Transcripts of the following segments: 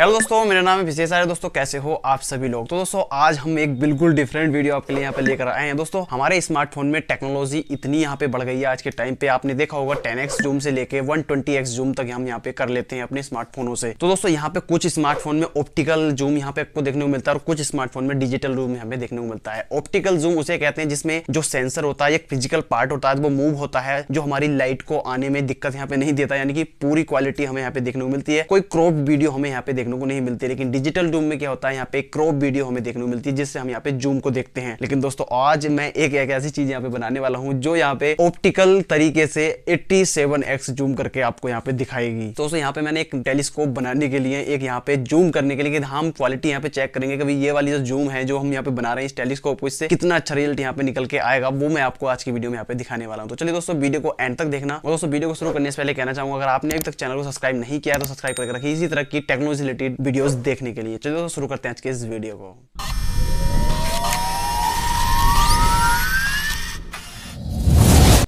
hello दोस्तों मेरा नाम है विशेष सारे दोस्तों कैसे हो आप सभी लोग तो दोस्तों आज हम एक बिल्कुल डिफरेंट वीडियो आपके लिए यहाँ पे लेकर आए हैं दोस्तों हमारे स्मार्टफोन में टेक्नोलॉजी इतनी यहाँ पे बढ़ गई है आज के टाइम पे आपने देखा होगा 10x जूम से लेके 120x जूम तक हम यहाँ पे कर लेते हैं अपने स्मार्टफोनों से तो दोस्तों यहाँ पे कुछ स्मार्टफोन में ऑप्टिकल जूम यहाँ पे आपको देखने को मिलता है और कुछ स्मार्टफोन में डिजिटल जूम यहाँ पे देखने को मिलता है ऑप्टिकल जूम उसे कहते हैं जिसमें जो सेंसर होता है एक फिजिकल पार्ट होता है वो मूव होता है जो हमारी लाइट को आने में दिक्कत यहाँ पे नहीं देता यानी कि पूरी क्वालिटी हमें यहाँ पे देखने को मिलती है कोई क्रॉप वीडियो हमें यहाँ पे देखने देखने को नहीं मिलती लेकिन डिजिटल जूम में क्या होता है यहाँ पे क्रॉप वीडियो हमें देखने को मिलती है जिससे हम यहाँ पे जूम को देखते हैं लेकिन दोस्तों आज मैं एक ऐसी चीज यहाँ पे बनाने वाला हूँ जो यहाँ पे ऑप्टिकल तरीके से 87x जूम करके आपको यहाँ पे दिखाएगी दोस्तों यहाँ पे मैंने एक टेलीस्कोप बनाने के लिए एक यहाँ पे जूम करने के लिए हम क्वालिटी यहाँ पे चेक करेंगे कभी ये वाली जो जूम है जो हम यहाँ पे बना रहे हैं इस टेलीस्कोप को इससे कितना अच्छा रिजल्ट यहाँ पे निकल के आएगा वो मैं आपको आज की वीडियो में यहाँ पे दिखाने वाला हूँ तो चलिए दोस्तों वीडियो को एंड तक देखना और दोस्तों वीडियो को शुरू करने से पहले कहना चाहूंगा अगर आपने अभी तक चैनल को सब्सक्राइब नहीं किया तो सब्सक्राइब करके रखिए इसी तरह की टेक्नोलॉजी रिलेटेड वीडियोस देखने के लिए चलो शुरू करते हैं आज के इस वीडियो को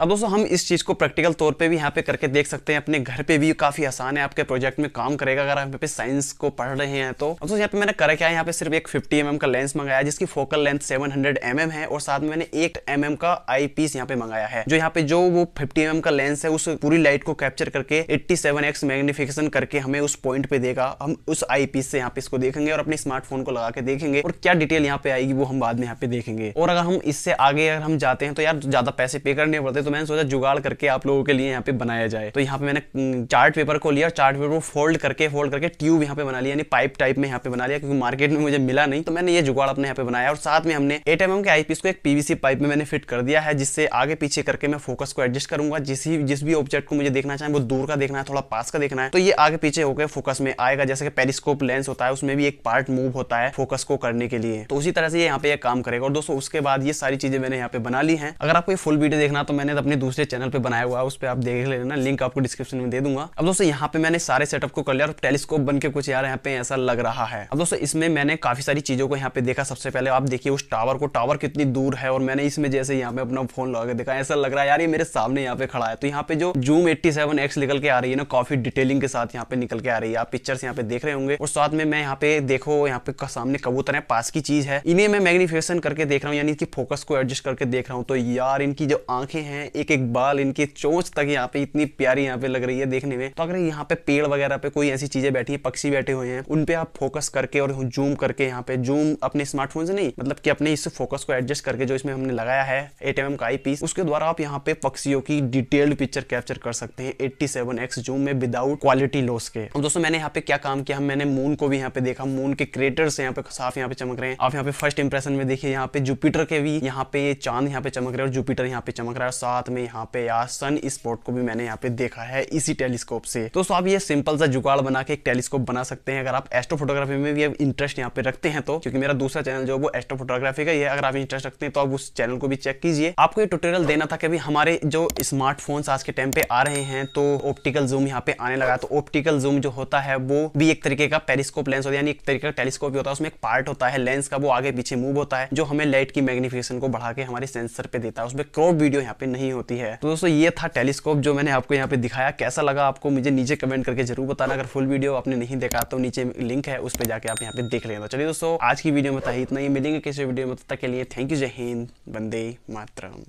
अब दोस्तों हम इस चीज़ को प्रैक्टिकल तौर पे भी यहाँ पे करके देख सकते हैं अपने घर पे भी काफ़ी आसान है आपके प्रोजेक्ट में काम करेगा अगर आप साइंस को पढ़ रहे हैं तो अब दोस्तों यहाँ पे मैंने करा क्या है यहाँ पे सिर्फ एक फिफ्टी एम mm का लेंस मंगाया जिसकी focal length seven hundred mm है और साथ में मैंने एक एम mm का आई पीस यहाँ पे मंगाया है जो यहाँ पे जो वो फिफ्टी एम mm का लेंस है उस पूरी लाइट को कैप्चर करके एट्टी सेवन एक्स मैग्निफिकेशन करके हमें उस पॉइंट पे देगा हम उस आई पीस से यहाँ पे इसको देखेंगे और अपने स्मार्टफोन को लगा के देखेंगे और क्या डिटेल यहाँ पे आएगी वो हम बाद में यहाँ पे देखेंगे और अगर हम इससे आगे अगर हम जाते हैं तो यार ज्यादा पैसे पे करने पड़ते तो मैंने सोचा जुगाड़ करके आप लोगों के लिए यहाँ पे बनाया जाए तो यहाँ पे मैंने चार्ट हम्म, पेपर को लिया चार्ट पेपर को फोल्ड करके फोल्ड करके ट्यूब यहाँ पे बना लिया यानी पाइप टाइप में यहाँ पे बना लिया क्योंकि मार्केट में मुझे मिला नहीं तो मैंने ये जुगाड़ अपने यहाँ पे बनाया और साथ में हमने एट एम के आईपीस को एक पीवीसी पाइप में मैंने फिट कर दिया है जिससे आगे पीछे करके मैं फोकस को एडजस्ट करूंगा जिस जिस भी ऑब्जेक्ट को मुझे देखना चाहे वो दूर का देखना है थोड़ा पास का देखना है तो ये आगे पीछे होकर फोकस में आएगा जैसे कि पेरिस्कोप लेंस होता है उसमें भी एक पार्ट मूव होता है फोकस को करने के लिए तो उसी तरह से यहाँ पे काम करेगा और दोस्तों उसके बाद ये सारी चीजें मैंने यहाँ पे बना ली है अगर आपको फुल वीडियो देखना तो मैंने अपने दूसरे चैनल पे बनाया हुआ है उस पर आप देख लेना लिंक आपको डिस्क्रिप्शन में दे दूंगा अब दोस्तों यहाँ पे मैंने सारे सेटअप को कर लिया और टेलीस्कोप बन के कुछ यार यहाँ पे ऐसा लग रहा है अब दोस्तों इसमें मैंने काफी सारी चीजों को यहाँ पे देखा सबसे पहले आप देखिए उस टावर को टावर कितनी दूर है और मैंने इसमें जैसे यहाँ पे अपना फोन लगा के देखा ऐसा लग रहा है यार ये मेरे सामने यहाँ पे खड़ा है तो यहाँ पे जो जूम एट्टी सेवन एक्स निकल के आ रही है ना काफी डिटेलिंग के साथ यहाँ पे निकल के आ रही है आप पिक्चर्स यहाँ पे देख रहे होंगे और साथ में मैं यहाँ पे देखो यहाँ पे सामने कबूतर है पास की चीज है इन्हें मैं मैग्निफिकेशन करके देख रहा हूँ यानी कि फोकस को एडजस्ट करके देख रहा हूँ तो यार इनकी जो आंखें हैं एक एक बाल इनकी चोच तक यहाँ पे इतनी प्यारी यहाँ पे लग रही है देखने में तो अगर यहाँ पे पेड़ वगैरह पे कोई ऐसी चीजें बैठी है पक्षी बैठे हुए हैं उनपे आप फोकस करके और जूम करके यहाँ पे जूम अपने स्मार्टफोन से नहीं मतलब की अपने इस फोकस को एडजस्ट करके जो इसमें हमने लगाया है एटीएम का आई पीस उसके द्वारा आप यहाँ पे पक्षियों की डिटेल्ड पिक्चर कैप्चर कर सकते हैं एट्टी सेवन एक्स जूम में विदाउट क्वालिटी लॉस के और दोस्तों मैंने यहाँ पे क्या काम किया मैंने मून को भी यहाँ पे देखा मून के क्रिएटर्स यहाँ पे साफ यहाँ पे चमक रहे हैं आप यहाँ पे फर्स्ट इंप्रेशन में देखिए यहाँ पे जुपिटर के भी यहाँ पे चांद यहाँ पे चमक रहे हैं और जुपिटर यहाँ पे चमक रहा है साथ साथ में यहाँ पे यार सन स्पॉट को भी मैंने यहाँ पे देखा है इसी टेलीस्कोप से दोस्तों आप ये सिंपल सा जुगाड़ बना के एक टेलीस्कोप बना सकते हैं अगर आप एस्ट्रो फोटोग्राफी में भी इंटरेस्ट यहाँ पे रखते हैं तो क्योंकि मेरा दूसरा चैनल जो वो एस्ट्रो फोटोग्राफी का अगर आप इंटरेस्ट रखते हैं तो आप उस चैनल को भी चेक कीजिए आपको ये ट्यूटोरियल देना था कि हमारे जो स्मार्टफोन आज के टाइम पे आ रहे हैं तो ऑप्टिकल जूम यहाँ पे आने लगा तो ऑप्टिकल जूम जो होता है वो भी एक तरीके का पेरिस्कोप लेंस होता है यानी एक तरीके का टेलीस्कोप होता है उसमें एक पार्ट होता है लेंस का वो आगे पीछे मूव होता है जो हमें लाइट की मैग्निफिकेशन को बढ़ा के हमारे सेंसर पे देता है उसमें क्रॉप वीडियो यहाँ पे नहीं नहीं होती है तो दोस्तों ये था टेलीस्कोप जो मैंने आपको यहाँ पे दिखाया कैसा लगा आपको मुझे नीचे कमेंट करके जरूर बताना अगर फुल वीडियो आपने नहीं देखा तो नीचे लिंक है उस पर जाके आप यहाँ पे देख लेना तो चलिए दोस्तों आज की वीडियो में था इतना ही मिलेंगे किसी वीडियो में तब तक के लिए थैंक यू जय हिंद बंदे मातरम